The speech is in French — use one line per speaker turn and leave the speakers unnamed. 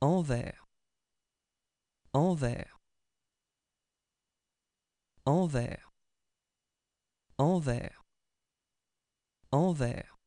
envers envers envers envers
envers